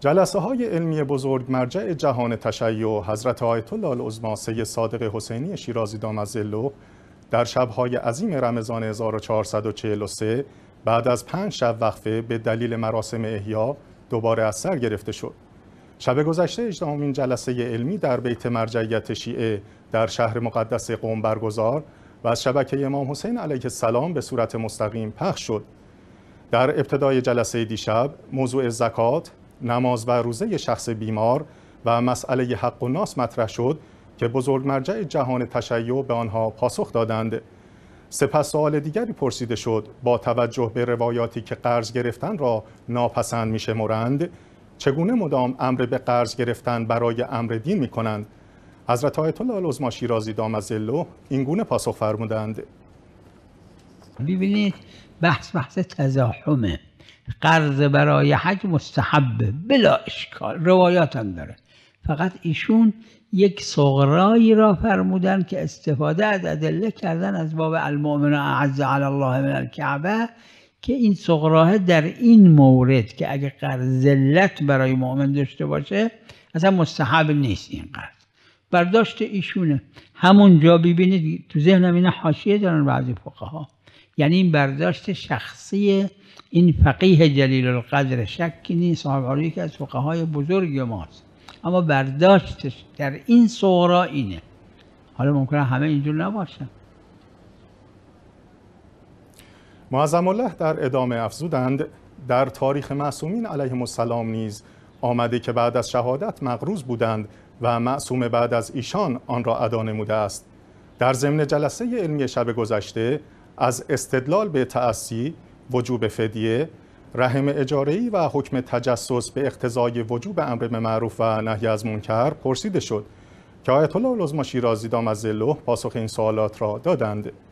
جلسه های علمی بزرگ مرجع جهان تشیع حضرت آیت الله العظما سید صادق حسینی شیرازی دامزلو در شبهای عظیم رمضان 1443 بعد از پنج شب وقفه به دلیل مراسم احیا دوباره از سر گرفته شد. شب گذشته این جلسه علمی در بیت مرجعیت شیعه در شهر مقدس قوم برگزار و از شبکه امام حسین علیه السلام به صورت مستقیم پخش شد. در ابتدای جلسه دیشب موضوع زکات، نماز و روزه شخص بیمار و مسئله حق و ناس مطرح شد که بزرگ مرجع جهان تشیع به آنها پاسخ دادند سپس سوال دیگری پرسیده شد با توجه به روایاتی که قرض گرفتن را ناپسند مرند چگونه مدام امر به قرض گرفتن برای امر دین می کنند حضرت آیت الله العظما شیرازی دامزلو این گونه پاسخ فرمودند ببینید بحث بحث تزاحمه قرض برای حج مستحبه بلا اشکال روایات هم داره فقط ایشون یک صغرایی را فرمودن که استفاده از ادله کردن از باب المؤمن اعز علی الله من الکعبه که این صغراه در این مورد که اگه ذلت برای مؤمن داشته باشه اصلا مستحب نیست این قرض برداشت ایشونه همونجا ببینید تو ذهنم اینا حاشیه دارن بعضی فقها یعنی این برداشت شخصی این فقیه جلیل القدر شکی نیست صاحب یکی از فقهای بزرگ ماست اما برداشتش در این صغرا اینه حالا ممکنه همه اینجور نباشن معظم الله در ادامه افزودند در تاریخ معصومین علیه السلام نیز آمده که بعد از شهادت مقروز بودند و معصوم بعد از ایشان آن را ادا نموده است در ضمن جلسه علمی شب گذشته از استدلال به تأسی وجوب فدیه رحم ای و حکم تجسس به اقتضای وجوب امر به معروف و نهی از منکر پرسیده شد که آیت الله العظما شیرازی دام از پاسخ این سوالات را دادند